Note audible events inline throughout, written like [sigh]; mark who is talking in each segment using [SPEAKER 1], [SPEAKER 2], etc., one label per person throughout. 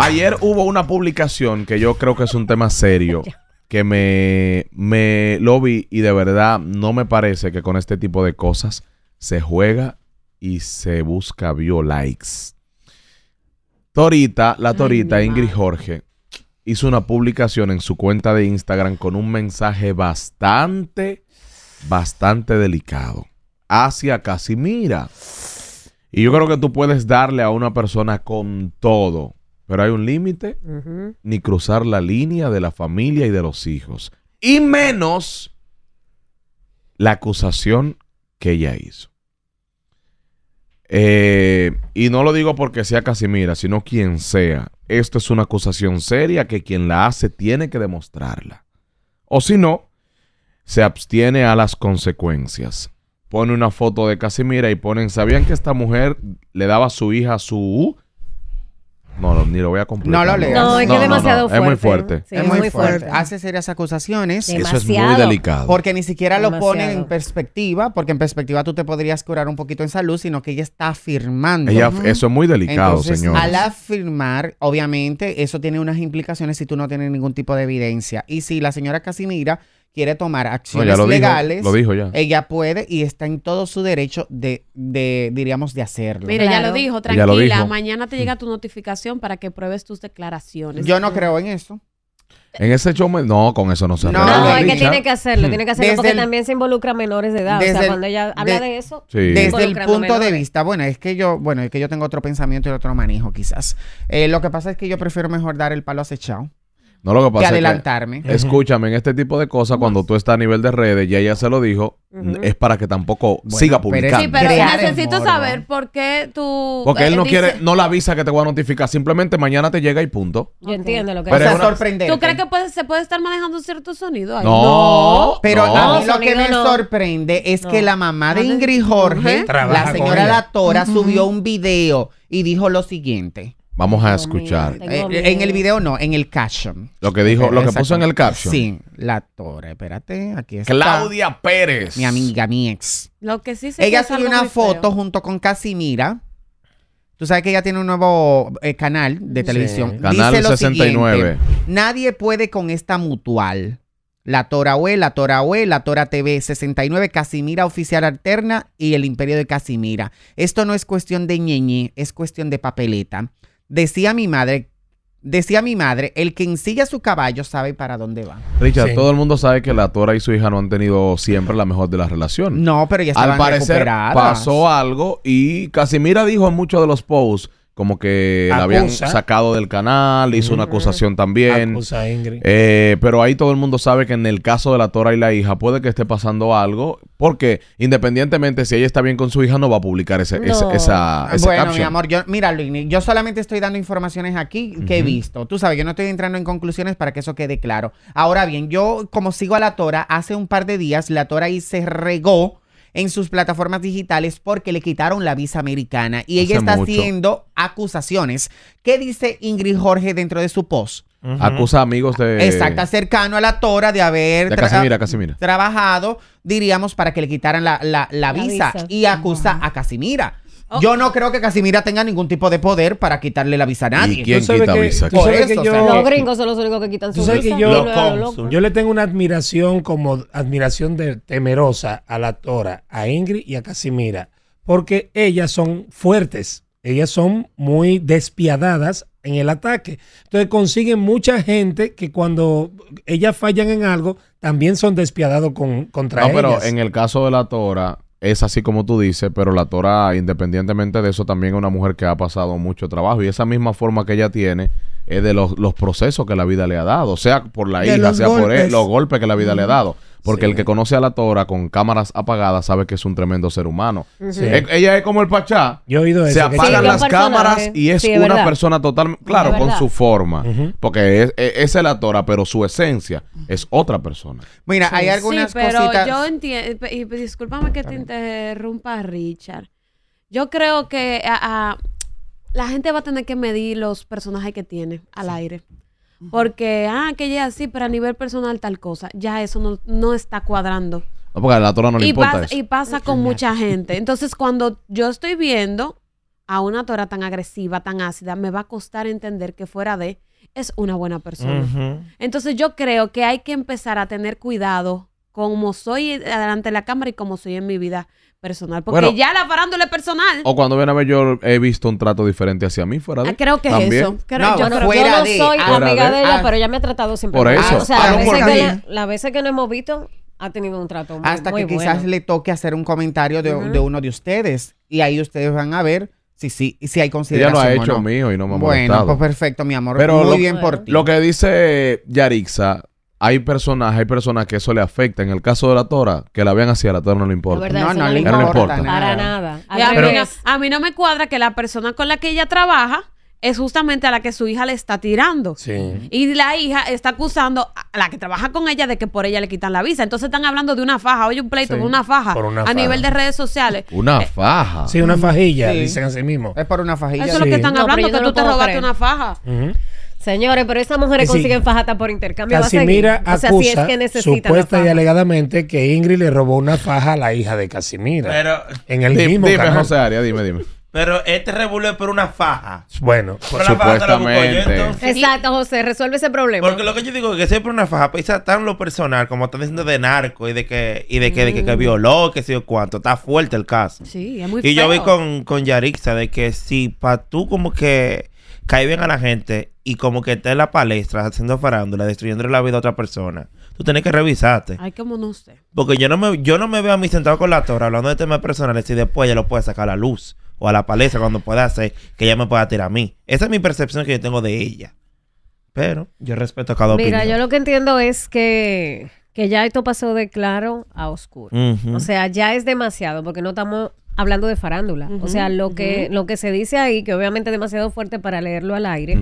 [SPEAKER 1] Ayer hubo una publicación que yo creo que es un tema serio. [laughs] Que me, lo vi y de verdad no me parece que con este tipo de cosas se juega y se busca bio likes. Torita, la Torita Ingrid Jorge hizo una publicación en su cuenta de Instagram con un mensaje bastante, bastante delicado hacia Casimira. Y yo creo que tú puedes darle a una persona con todo, pero hay un límite, ni cruzar la línea de la familia y de los hijos. Y menos la acusación que ella hizo. Eh, y no lo digo porque sea Casimira, sino quien sea. Esto es una acusación seria que quien la hace tiene que demostrarla. O si no, se abstiene a las consecuencias. Pone una foto de Casimira y ponen, ¿sabían que esta mujer le daba a su hija su no, ni lo voy a completar. No lo leas. No, es es demasiado fuerte. Es muy fuerte.
[SPEAKER 2] es, muy, fuerte. Hace serias acusaciones. Eso es muy delicado. Porque ni siquiera lo pone en perspectiva, porque en perspectiva tú te podrías curar un poquito en salud, sino que ella está afirmando. Eso es muy delicado, señor. Al afirmar, obviamente, eso tiene unas implicaciones si tú no tienes ningún tipo de evidencia. Y si la señora Casimira quiere tomar acciones legales, ella puede y está en todo su derecho de, de diríamos, de hacerlo. Mira, ya lo dijo,
[SPEAKER 3] tranquila, mañana te llega tu notificación para que pruebes tus declaraciones. Yo no creo en eso.
[SPEAKER 1] En ese hecho, no, con eso no se No, no es que tiene que hacerlo, tiene
[SPEAKER 4] que hacerlo porque también
[SPEAKER 3] se involucra menores
[SPEAKER 4] de edad. O sea, cuando ella habla de, eso, desde el punto de vista,
[SPEAKER 2] bueno, es que yo, bueno, es que yo tengo otro pensamiento y otro manejo, quizás. Eh, lo que pasa es que yo prefiero mejor dar el palo acechado.
[SPEAKER 1] No, lo que pasa adelantarme. escúchame, en este tipo de cosas, cuando tú estás a nivel de redes, y ella se lo dijo, es para que tampoco siga publicando. Sí, pero necesito saber
[SPEAKER 3] por qué tú.
[SPEAKER 4] Porque él eh, no quiere,
[SPEAKER 1] no la avisa que te voy a notificar, simplemente mañana te llega y punto.
[SPEAKER 3] Yo entiendo lo
[SPEAKER 4] que pero es.
[SPEAKER 1] sorprendente.
[SPEAKER 2] ¿Tú
[SPEAKER 3] crees que se puede estar manejando cierto sonido ahí?
[SPEAKER 1] No, pero a
[SPEAKER 2] mí lo que me sorprende es que la mamá de Ingrid Jorge, la señora La Tora, subió un video y dijo lo siguiente.
[SPEAKER 1] Vamos a escuchar. Eh, eh, en el video
[SPEAKER 2] no, en el caption.
[SPEAKER 1] Lo que dijo, lo que puso en el caption. Sí,
[SPEAKER 2] la Tora, espérate, aquí está. Claudia Pérez. Mi amiga, mi ex. Lo que sí Ella subió una foto junto con Casimira. Tú sabes que ella tiene un nuevo eh, canal de televisión. Canal 69. Nadie puede con esta mutual. La Tora UE, la Tora la Tora TV 69, Casimira Oficial Alterna y el Imperio de Casimira. Esto no es cuestión de ñeñe, es cuestión de papeleta. Decía mi madre, decía mi madre, el que ensilla su caballo sabe para dónde va.
[SPEAKER 1] Richard, todo el mundo sabe que la Tora y su hija no han tenido siempre la mejor de las relaciones. No, pero ya estaban Al parecer pasó algo y Casimira dijo en muchos de los posts como que la habían sacado del canal, hizo una mm. acusación también. Eh, pero ahí todo el mundo sabe que en el caso de la Tora y la hija puede que esté pasando algo, porque independientemente si ella está bien con su hija, no va a publicar ese, esa, acusación. Bueno, mi amor,
[SPEAKER 2] yo, mira, Luini, yo solamente estoy dando informaciones aquí que he visto. Tú sabes, yo no estoy entrando en conclusiones para que eso quede claro. Ahora bien, yo como sigo a la Tora, hace un par de días la Tora ahí se regó en sus plataformas digitales porque le quitaron la visa americana. Y ella está haciendo acusaciones. ¿Qué dice Ingrid Jorge dentro de su post? Acusa
[SPEAKER 1] a amigos de. Exacto,
[SPEAKER 2] cercano a la Tora de haber trabajado, diríamos, para que le quitaran la, la, la, visa, Y acusa a Casimira. Oh. Yo no creo que Casimira tenga ningún tipo de poder para quitarle la visa a nadie. ¿Y quién quita que, visa? los
[SPEAKER 4] gringos son los únicos que quitan su visa. yo,
[SPEAKER 5] le tengo una admiración como admiración de, temerosa a la Tora, a Ingrid y a Casimira, porque ellas son fuertes, ellas son muy despiadadas en el ataque. Entonces consiguen mucha gente que cuando ellas fallan en algo, también son despiadados con, contra ellas. No, pero en
[SPEAKER 1] el caso de la Tora es así como tú dices, pero la Tora independientemente de eso, también es una mujer que ha pasado mucho trabajo. Y esa misma forma que ella tiene es de los, procesos que la vida le ha dado, sea por la hija, sea por él, los golpes que la vida le ha dado. Porque el que conoce a la Tora con cámaras apagadas sabe que es un tremendo ser humano. Eh, ella es como el Pachá. Se apagan las cámaras y es una persona totalmente. Claro, con su forma. Porque es, e, es, la Tora, pero su esencia es otra persona.
[SPEAKER 2] Mira, hay algunas pero Yo
[SPEAKER 3] entiendo. Y pues, discúlpame que te interrumpa, Richard. Yo creo que la gente va a tener que medir los personajes que tiene al aire. Porque, ah, que ella así, pero a nivel personal tal cosa. Ya eso no, no está cuadrando.
[SPEAKER 1] porque a la tora no le y Pasa, Y pasa con mucha gente.
[SPEAKER 3] [laughs] Entonces, cuando yo estoy viendo a una tora tan agresiva, tan ácida, me va a costar entender que fuera de es una buena persona. Entonces, yo creo que hay que empezar a tener cuidado como soy eh, delante de la cámara y como soy en mi vida personal. Porque ya la parándole personal. O
[SPEAKER 1] cuando ven a ver, yo he visto un trato diferente hacia mí fuera de. Ah, creo que es eso. Creo, no, yo, yo, no soy amiga de, ella, ah. pero ella me ha tratado siempre. Por eso. o sea, las veces, que
[SPEAKER 4] la, veces que nos hemos visto, ha tenido un trato muy, Hasta que quizás
[SPEAKER 1] le
[SPEAKER 2] toque hacer un comentario de, uno de ustedes. Y ahí ustedes van a ver si, si, si hay consideración. lo ha hecho mío y no me ha molestado. Bueno, pues perfecto, mi amor. Pero muy bien por
[SPEAKER 1] ti. Lo que dice Yarixa hay personas, hay personas que eso le afecta. En el caso de la Tora, que la vean A la Tora no le importa. no, no, le importa. Para nada.
[SPEAKER 3] A, mí, no, me cuadra que la persona con la que ella trabaja es justamente a la que su hija le está tirando. Y la hija está acusando a la que trabaja con ella de que por ella le quitan la visa. Entonces están hablando de una faja. Oye, un pleito con una faja. a nivel de redes sociales.
[SPEAKER 2] Una eh, faja. sí, una fajilla, Dicen dicen sí mismo. Es por una fajilla. Eso es lo que están
[SPEAKER 4] hablando, que tú te robaste una faja. Señores, pero esas mujeres sí. consiguen fajata por intercambio. Casimira acusa, o supuesta y
[SPEAKER 5] alegadamente, que Ingrid le robó una faja a la hija de Casimira. Pero, en el dime, mismo canal. José Aria, dime, dime. Pero este revuelve por una faja. Bueno, por Exacto,
[SPEAKER 4] José, resuelve ese problema. Porque lo que yo
[SPEAKER 5] digo es que por una faja pues, está tan lo personal, como están diciendo de narco y de que y de que, de mm. violó, que sé yo cuánto. Está fuerte el caso.
[SPEAKER 3] Sí, es muy fuerte. Y yo vi
[SPEAKER 5] con, con Yarixa de que si para tú como que cae bien a la gente y como que te en la palestra haciendo farándula, destruyendo la vida de otra persona, tú tienes que revisarte. Ay,
[SPEAKER 3] como no sé.
[SPEAKER 5] Porque yo no me, yo no me veo a mí sentado con la torre hablando de temas personales y después ya lo puede sacar a la luz o a la palestra cuando pueda hacer que ella me pueda tirar a mí. Esa es mi percepción que yo tengo de ella. Pero yo respeto a cada Mira, yo
[SPEAKER 4] lo que entiendo es que, ya esto pasó de claro a oscuro. O sea, ya es demasiado porque no estamos hablando de farándula. o sea, lo, que, lo que se dice ahí, que obviamente es demasiado fuerte para leerlo al aire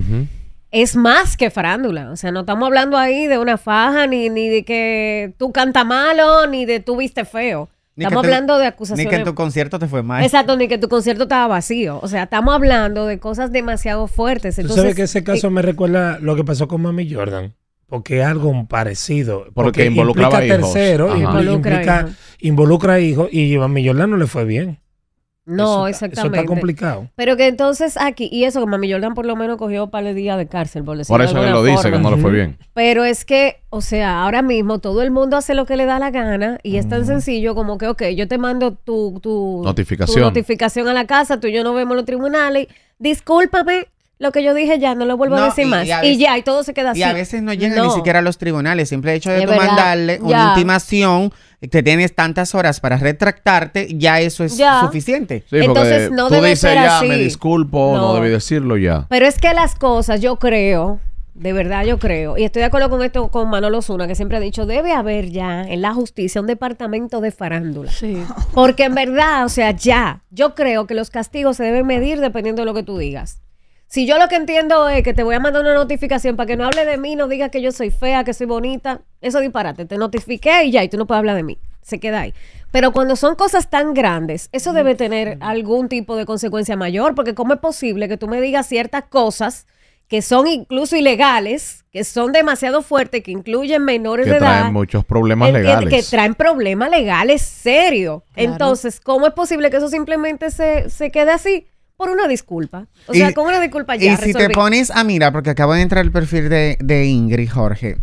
[SPEAKER 4] es más que farándula. O sea, no estamos hablando ahí de una faja, ni, ni de que tú canta malo, ni de tú viste feo
[SPEAKER 2] estamos hablando de acusaciones. Ni que tu concierto te fue mal.
[SPEAKER 4] Exacto, ni que tu concierto estaba vacío. O sea, estamos hablando de cosas demasiado fuertes. Tú sabes que ese caso
[SPEAKER 5] eh, me recuerda lo que pasó con Mami Jordan. Porque es algo parecido. Porque, involucra a hijos. tercero, involucra, involucra a hijos. Y a Mami Jordan no le fue bien.
[SPEAKER 4] No, exactamente. eso está complicado. Pero que entonces aquí, y eso que Mami Jordan por lo menos cogió un par de días de cárcel, por decirlo Por eso él lo dice, que no le fue bien. Pero es que, o sea, ahora mismo todo el mundo hace lo que le da la gana y es tan sencillo como que, ok, yo te mando tu, tu, notificación. notificación a la casa, tú y yo no vemos los tribunales. Discúlpame, lo que yo dije ya, no lo vuelvo a decir más. Y, ya, y todo se queda así. Y a veces no llegan ni siquiera
[SPEAKER 2] a los tribunales. Siempre he hecho de, mandarle una intimación, te tienes tantas horas para retractarte, ya eso es suficiente. Entonces, no tú debe ya, me disculpo, no. debe
[SPEAKER 1] debí decirlo ya. Pero
[SPEAKER 4] es que las cosas, yo creo, de verdad, yo creo. Y estoy de acuerdo con esto con Manolo Zuna, que siempre ha dicho, debe haber ya en la justicia un departamento de farándula. Sí. Porque en verdad, o sea, ya, yo creo que los castigos se deben medir dependiendo de lo que tú digas. Si yo lo que entiendo es que te voy a mandar una notificación para que no hable de mí, no digas que yo soy fea, que soy bonita, eso disparate, te notifiqué y ya, y tú no puedes hablar de mí, se queda ahí. Pero cuando son cosas tan grandes, eso debe tener algún tipo de consecuencia mayor, porque ¿cómo es posible que tú me digas ciertas cosas? que son incluso ilegales, que son demasiado fuertes, que incluyen menores de edad. Que traen
[SPEAKER 1] muchos problemas legales. Que, traen
[SPEAKER 4] problemas legales serios. Entonces, ¿cómo es posible que eso simplemente se, se quede así? por una disculpa. O sea, con una disculpa ya. Y si te pones
[SPEAKER 2] a mira porque acabo de entrar el perfil de, de Ingrid, Jorge.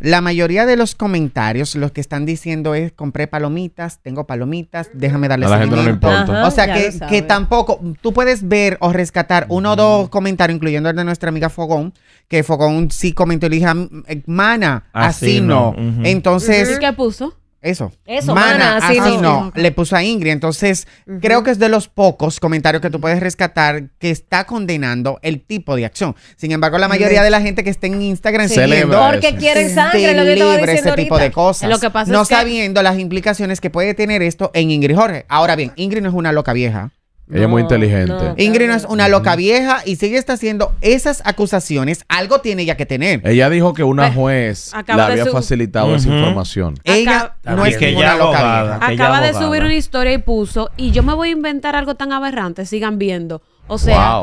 [SPEAKER 2] La mayoría de los comentarios, los que están diciendo es, compré palomitas, tengo palomitas, déjame darle A la no importa. o sea, que, que, tampoco, tú puedes ver o rescatar uno o dos comentarios, incluyendo el de nuestra amiga Fogón, que Fogón sí comentó y le dije, eh, mana, ah, así, no. Entonces... ¿Y qué puso? Eso. Eso, mana, así, no. Le puso a Ingrid. Entonces, creo que es de los pocos comentarios que tú puedes rescatar que está condenando el tipo de acción. Sin embargo, la mayoría de la gente que está en Instagram celebra quieren sangre, lo libre ese tipo de cosas. Lo no está sabiendo las implicaciones que puede tener esto en Ingrid Jorge. Ahora bien, Ingrid no es una loca vieja. Ella es muy
[SPEAKER 1] inteligente.
[SPEAKER 2] Ingrid no es una loca vieja y sigue está haciendo esas acusaciones. Algo tiene ella que tener.
[SPEAKER 1] Ella dijo que una pues, juez había facilitado esa información. Ella no es loca Acaba de subir una
[SPEAKER 3] historia y puso, y yo me voy a inventar algo tan aberrante, sigan viendo. O sea,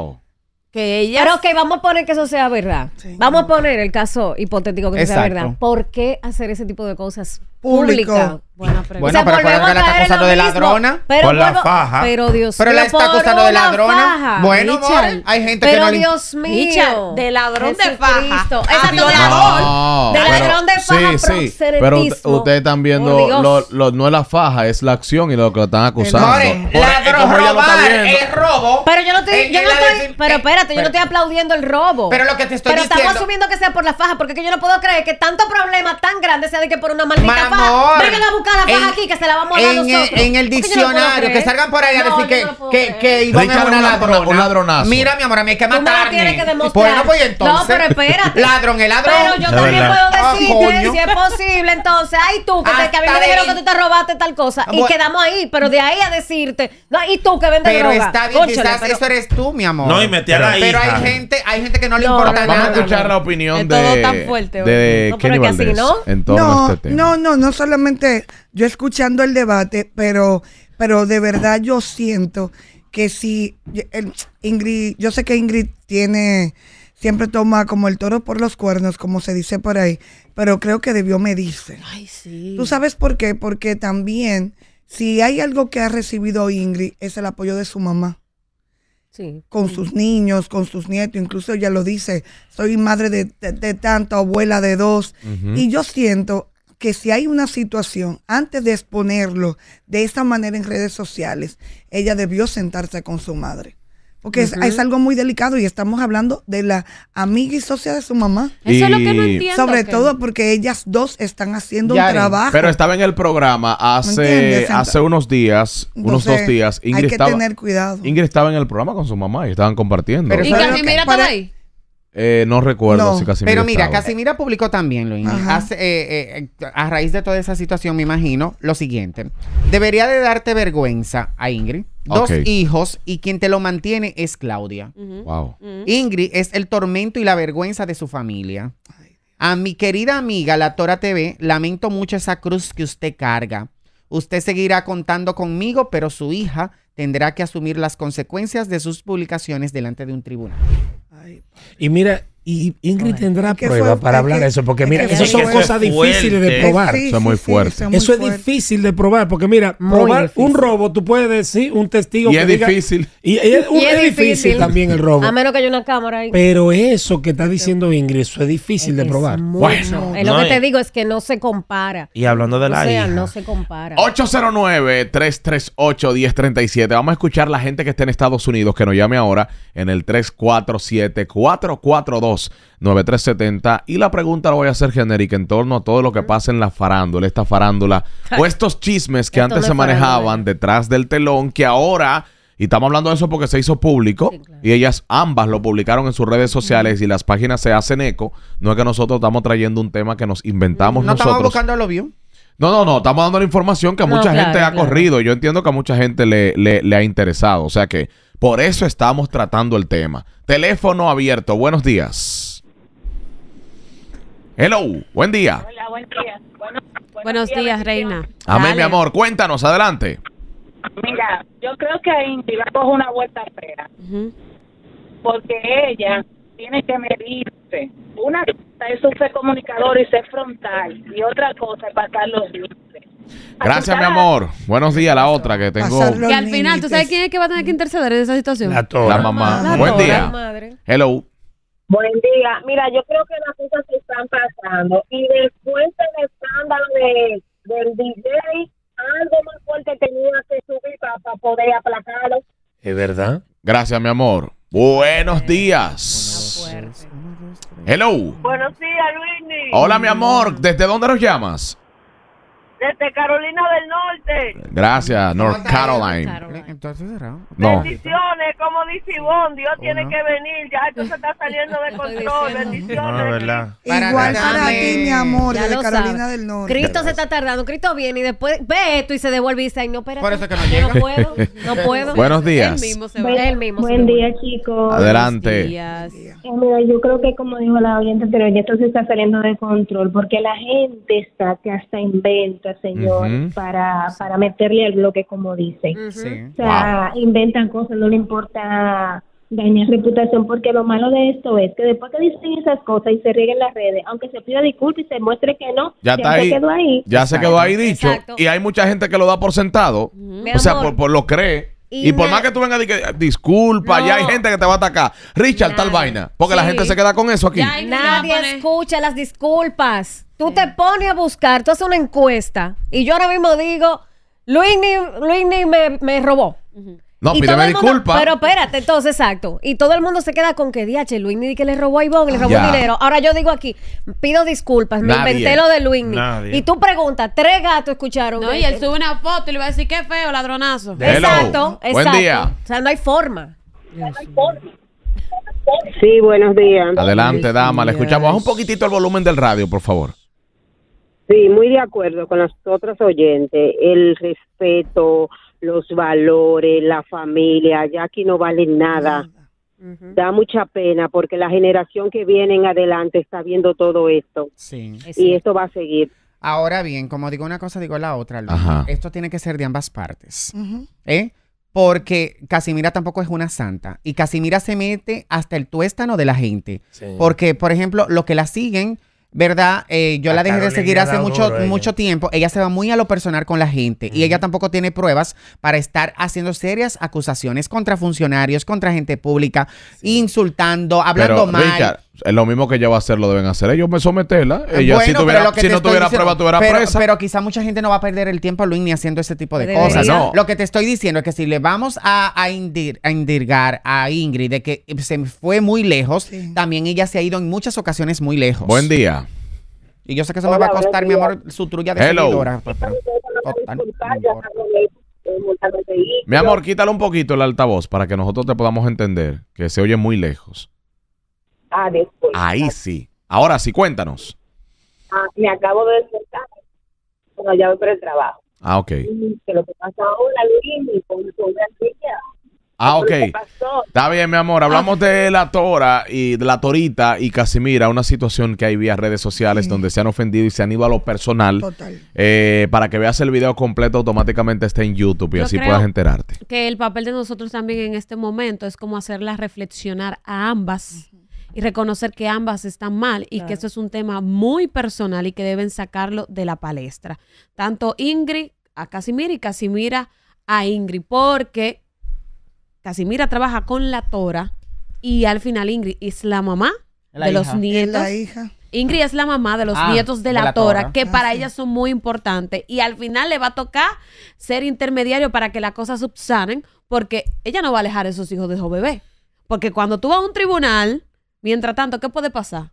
[SPEAKER 3] que ella... Pero ok, vamos a poner que eso sea verdad. Vamos a poner el caso hipotético
[SPEAKER 4] que sea verdad. ¿Por qué hacer ese tipo de cosas público. Bueno, pero la está
[SPEAKER 2] acusando de ladrona. por la faja. Pero Dios Pero la está acusando de ladrona. Bueno, hay gente que no Dios mío. de ladrón de faja. Ah, es No,
[SPEAKER 1] ladrón de faja. Sí, sí. Pero ustedes están viendo no es la faja, es la acción y lo que lo están acusando. Por, ladrón, robar, es robo.
[SPEAKER 4] Pero yo no estoy. Yo no estoy pero eh, espérate, yo no estoy aplaudiendo el robo. Pero lo que te estoy diciendo. Pero estamos asumiendo que sea por la faja, porque que yo no puedo creer que tanto problema tan grande sea de que por una maldita faja. Vengan a buscar la faja en, aquí que se la vamos a dar nosotros. En el diccionario, que salgan por ahí a
[SPEAKER 2] decir que, que, que es una Un ladronazo. Mira, mi amor, a mí hay que matarme. Pues no, pues entonces. No, pero espérate. Ladrón, el ladrón. Pero yo también puedo Ah, es
[SPEAKER 4] posible, entonces, ay tú, que, te, que a mí que tú te robaste tal cosa. y quedamos ahí, pero de ahí a decirte, no, y tú que vendes pero Está bien, quizás eso
[SPEAKER 2] eres tú, mi amor. No, y metí ahí la Pero hay ah. gente, hay gente que no, le importa nada. escuchar la
[SPEAKER 1] opinión de. Todo de no, pero que así, ¿no? no, este no,
[SPEAKER 2] no, no solamente yo escuchando el debate, pero, pero de verdad yo siento que si Ingrid, yo sé que Ingrid tiene siempre toma como el toro por los cuernos, como se dice por ahí, pero creo que debió medirse. Ay, sí. ¿Tú sabes por qué? Porque también, si hay algo que ha recibido Ingrid, es el apoyo de su mamá. Sí. Con sus niños, con sus nietos, incluso ella lo dice, soy madre de, de, tanto, abuela de dos. Y yo siento que si hay una situación, antes de exponerlo de esa manera en redes sociales, ella debió sentarse con su madre. Porque es, algo muy delicado y estamos hablando de la amiga y socia de su mamá. Eso es lo que no entiendo. Sobre todo porque ellas dos están haciendo un trabajo.
[SPEAKER 1] Pero estaba en el programa hace, hace unos días, unos dos días. Ingrid hay que tener cuidado. Ingrid estaba en el programa con su mamá y estaban compartiendo. Pero ¿Y
[SPEAKER 2] Mira ahí?
[SPEAKER 1] Eh, no recuerdo si Casimira. Pero mira, Casimira
[SPEAKER 2] publicó también,
[SPEAKER 1] Luis. Eh,
[SPEAKER 2] eh, a raíz de toda esa situación, me imagino, lo siguiente. Debería de darte vergüenza a Ingrid. Dos hijos y quien te lo mantiene es Claudia. Wow. Ingrid es el tormento y la vergüenza de su familia. A mi querida amiga, la Tora TV, lamento mucho esa cruz que usted carga. Usted seguirá contando conmigo, pero su hija tendrá que asumir las consecuencias de sus publicaciones delante de un tribunal
[SPEAKER 5] y mira, y Ingrid tendrá pruebas para hablar de eso, porque mira, eso son cosas difíciles de probar. eso es
[SPEAKER 1] muy fuerte.
[SPEAKER 2] eso, es, difícil
[SPEAKER 5] de probar, porque mira, probar un robo, tú puedes decir un testigo. Y es difícil. Y, es, difícil también el robo. A
[SPEAKER 4] menos que haya una cámara ahí.
[SPEAKER 5] Pero eso que está diciendo Ingrid, eso es difícil de probar. bueno,
[SPEAKER 4] lo que te digo es que no se compara.
[SPEAKER 1] Y hablando de la o sea, no
[SPEAKER 4] se compara.
[SPEAKER 1] 809-338-1037. Vamos a escuchar la gente que esté en Estados Unidos que nos llame ahora en el 347 442 9370 Y la pregunta la voy a hacer genérica en torno a todo lo que pasa en la farándula, esta farándula [laughs] o estos chismes que antes se manejaban detrás del telón que ahora... Y estamos hablando de eso porque se hizo público y ellas ambas lo publicaron en sus redes sociales y las páginas se hacen eco. No es que nosotros estamos trayendo un tema que nos inventamos nosotros. estamos buscando no, no, no, estamos dando la información que a mucha gente ha corrido. Yo entiendo que a mucha gente le, le, ha interesado. O sea que por eso estamos tratando el tema. Teléfono abierto, buenos días. Hello, buen día.
[SPEAKER 3] Hola, buen día. buenos, días, reina.
[SPEAKER 1] Amén, mi amor. Cuéntanos, adelante.
[SPEAKER 3] Mira, yo creo que ahí a coger una vuelta fea. Porque ella tiene que medir este, una cosa es ser comunicador y ser frontal, y otra cosa es pasar los límites.
[SPEAKER 1] Gracias, mi amor. Buenos días. La otra que tengo. Que al final, ¿tú sabes
[SPEAKER 3] quién es que va a tener que interceder en esa situación? La, mamá. Buen
[SPEAKER 1] día. Hello. Buen
[SPEAKER 3] día. Mira, yo creo que las cosas se están pasando.
[SPEAKER 4] Y después del escándalo de, del DJ, algo más fuerte tenía que subir para, para poder aplacarlo.
[SPEAKER 1] Es verdad. Gracias, mi amor. Buenos días. Hello.
[SPEAKER 3] Buenos días, Luis.
[SPEAKER 4] Hola,
[SPEAKER 1] mi amor. ¿Desde dónde nos llamas?
[SPEAKER 3] Desde Carolina del
[SPEAKER 1] Norte. Gracias, North Carolina.
[SPEAKER 3] Bendiciones, como dice Ivonne, Dios oh, tiene que venir. Ya esto se está saliendo de [laughs] control. Bendiciones.
[SPEAKER 2] No,
[SPEAKER 1] verdad.
[SPEAKER 4] Igual para, ti, mi amor, ya desde Carolina del Norte. Cristo se está tardando. Cristo viene y después ve esto y se devuelve y dice, no, espérate. Por
[SPEAKER 1] eso que no [laughs] puedo, Buenos días. mismo
[SPEAKER 3] mismo buen día, chicos.
[SPEAKER 1] Adelante.
[SPEAKER 4] Días. Eh, yo creo que como dijo la oyente pero ya esto se está saliendo de control porque la gente está que hasta inventa Señor, para, para meterle el bloque, como dice, O sea, inventan cosas, no le importa dañar reputación, porque lo malo de esto es que después que dicen esas cosas y se rieguen las redes, aunque se pida disculpas y se muestre que no, ya, se quedó ahí. Ya se quedó ahí dicho. Y
[SPEAKER 1] hay mucha gente que lo da por sentado, o sea, por, por lo cree. Y, por más que tú vengas, a disculpa, no. ya hay gente que te va a atacar. Richard, tal vaina. Porque la gente se queda con eso aquí. Nadie
[SPEAKER 4] escucha las disculpas. Tú te pones a buscar, tú haces una encuesta y yo ahora mismo digo, Luigny me, me robó.
[SPEAKER 1] No, pídeme disculpas. Pero
[SPEAKER 4] espérate, entonces, exacto. Y todo el mundo se queda con que diache, Luigny que le robó a Ivonne, le robó dinero. Ahora yo digo aquí, pido disculpas, me inventé lo de Luigny. Y tú preguntas, tres gatos escucharon. No, y él sube una foto y le va a decir, qué feo, ladronazo. Exacto, exacto. Buen día. O sea, no hay forma.
[SPEAKER 1] Sí, buenos días. Adelante, dama, le escuchamos. Baja un poquitito el volumen del radio, por favor.
[SPEAKER 4] Sí, muy de acuerdo con las otras oyentes. El respeto, los valores, la familia, ya aquí no vale nada. Da mucha pena porque la generación que viene en adelante está viendo todo esto. Sí.
[SPEAKER 2] y esto va a seguir. Ahora bien, como digo una cosa, digo la otra. Esto tiene que ser de ambas partes. ¿eh? porque Casimira tampoco es una santa y Casimira se mete hasta el tuéstano de la gente. Porque, por ejemplo, los que la siguen ¿verdad? Eh, yo la dejé de seguir hace mucho, mucho tiempo. Ella se va muy a lo personal con la gente y ella tampoco tiene pruebas para estar haciendo serias acusaciones contra funcionarios, contra gente pública, insultando, hablando mal.
[SPEAKER 1] Es lo mismo que ella va a hacer, lo deben hacer ellos, me someterla. Ah, ella si, no tuviera prueba, tuviera pero, presa.
[SPEAKER 2] Pero quizá mucha gente no va a perder el tiempo, Luis, ni haciendo ese tipo de cosas. No. Lo que te estoy diciendo es que si le vamos a, indir, a indirgar a Ingrid de que se fue muy lejos, también ella se ha ido en muchas ocasiones muy lejos. Buen día. Y yo sé que eso me va a costar, mi amor, su trulla de Hello. seguidora. Pues,
[SPEAKER 1] mi amor, quítale un poquito el altavoz para que nosotros te podamos entender, que se oye muy lejos. Ah, Ahí sí. Ahora sí, cuéntanos.
[SPEAKER 3] Ah, me acabo de despertar. Bueno, ya voy por el trabajo. Ah, ok. pasa ahora,
[SPEAKER 1] Ah, ok. Está bien, mi amor. Hablamos ah. de la tora y de la torita y Casimira, una situación que hay vía redes sociales donde se han ofendido y se han ido a lo personal. Eh, para que veas el video completo, automáticamente está en YouTube y así puedas enterarte.
[SPEAKER 3] Que el papel de nosotros también en este momento es como hacerlas reflexionar a ambas y reconocer que ambas están mal y que eso es un tema muy personal y que deben sacarlo de la palestra. Tanto Ingrid a Casimira y Casimira a Ingrid, porque Casimira trabaja con la Tora y al final Ingrid es la mamá de los nietos. Ingrid es la mamá de los ah, nietos de la, Tora, que ah, para ella son muy importantes. Y al final le va a tocar ser intermediario para que las cosas subsanen, porque ella no va a alejar a esos hijos de su bebé Porque cuando tú vas a un tribunal, Mientras tanto, ¿qué puede pasar?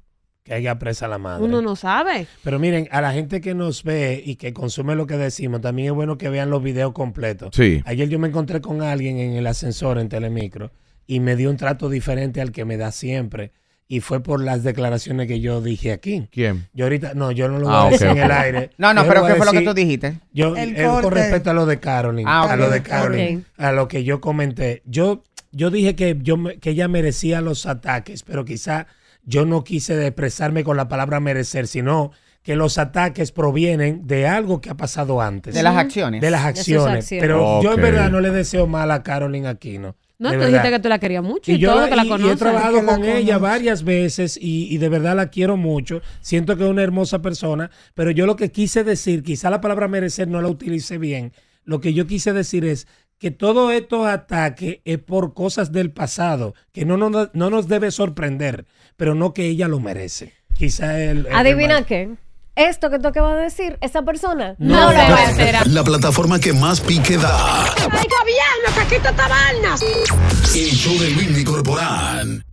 [SPEAKER 5] Que haya presa la madre.
[SPEAKER 3] Uno no sabe.
[SPEAKER 5] Pero miren, a la gente que nos ve y que consume lo que decimos, también es bueno que vean los videos completos. Sí. Ayer yo me encontré con alguien en el ascensor en Telemicro y me dio un trato diferente al que me da siempre y fue por las declaraciones que yo dije aquí. ¿Quién? Yo ahorita, no, yo no lo voy ah, a decir en el aire. [laughs] No, no, pero ¿qué fue lo que tú dijiste? Yo, el eh, con respecto a lo de Carolyn, ah, a lo de Carolyn, a lo que yo comenté. Yo yo dije que, yo, que ella merecía los ataques, pero quizá yo no quise expresarme con la palabra merecer, sino que los ataques provienen de algo que ha pasado antes. De las acciones. De las acciones. Pero yo en verdad no le deseo mal a Carolyn Aquino. No, tú dijiste que tú la
[SPEAKER 3] querías mucho y, yo, que la conoces. Yo he trabajado con ella
[SPEAKER 5] varias veces y, y, de verdad la quiero mucho. Siento que es una hermosa persona, pero yo lo que quise decir, quizá la palabra merecer no la utilicé bien. Lo que yo quise decir es que todos estos ataques es por cosas del pasado, que no, no, nos debe sorprender, pero no que ella lo merece. Quizá él. Adivina
[SPEAKER 4] qué. Esto que tú acabas de decir, esa persona no, lo va a hacer.
[SPEAKER 2] La plataforma que más pique da.
[SPEAKER 1] ¡Ay,
[SPEAKER 2] El show de